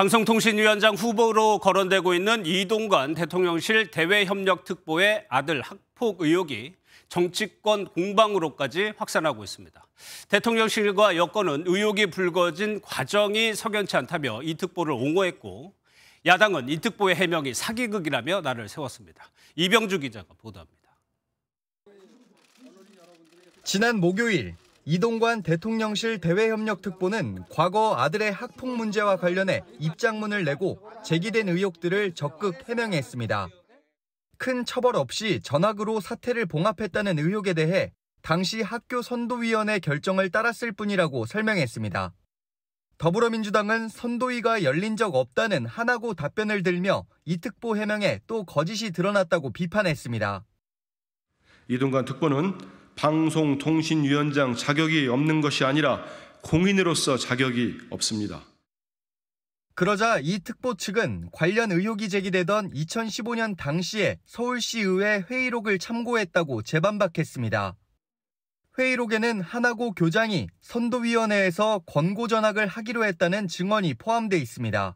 방송통신위원장 후보로 거론되고 있는 이동관 대통령실 대외협력특보의 아들 학폭 의혹이 정치권 공방으로까지 확산하고 있습니다. 대통령실과 여권은 의혹이 불거진 과정이 석연치 않다며 이 특보를 옹호했고 야당은 이 특보의 해명이 사기극이라며 나를 세웠습니다. 이병주 기자가 보도합니다. 지난 목요일 이동관 대통령실 대외협력특보는 과거 아들의 학폭 문제와 관련해 입장문을 내고 제기된 의혹들을 적극 해명했습니다. 큰 처벌 없이 전학으로 사태를 봉합했다는 의혹에 대해 당시 학교 선도위원회 결정을 따랐을 뿐이라고 설명했습니다. 더불어민주당은 선도위가 열린 적 없다는 하나고 답변을 들며 이특보 해명에 또 거짓이 드러났다고 비판했습니다. 이동관 특보는 방송통신위원장 자격이 없는 것이 아니라 공인으로서 자격이 없습니다. 그러자 이 특보 측은 관련 의혹이 제기되던 2015년 당시에 서울시의회 회의록을 참고했다고 재반박했습니다. 회의록에는 하나고 교장이 선도위원회에서 권고 전학을 하기로 했다는 증언이 포함돼 있습니다.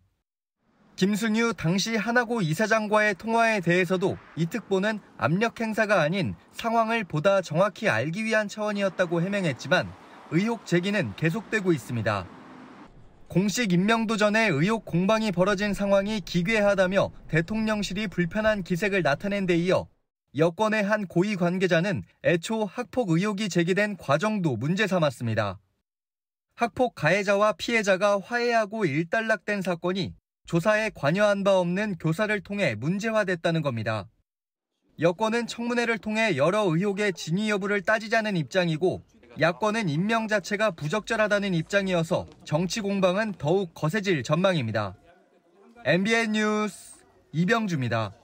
김승유 당시 하나고 이사장과의 통화에 대해서도 이 특보는 압력 행사가 아닌 상황을 보다 정확히 알기 위한 차원이었다고 해명했지만 의혹 제기는 계속되고 있습니다. 공식 임명도 전에 의혹 공방이 벌어진 상황이 기괴하다며 대통령실이 불편한 기색을 나타낸 데 이어 여권의 한 고위 관계자는 애초 학폭 의혹이 제기된 과정도 문제 삼았습니다. 학폭 가해자와 피해자가 화해하고 일단락된 사건이 조사에 관여한 바 없는 교사를 통해 문제화됐다는 겁니다. 여권은 청문회를 통해 여러 의혹의 진위 여부를 따지자는 입장이고 야권은 임명 자체가 부적절하다는 입장이어서 정치 공방은 더욱 거세질 전망입니다. MBN 뉴스 이병주입니다.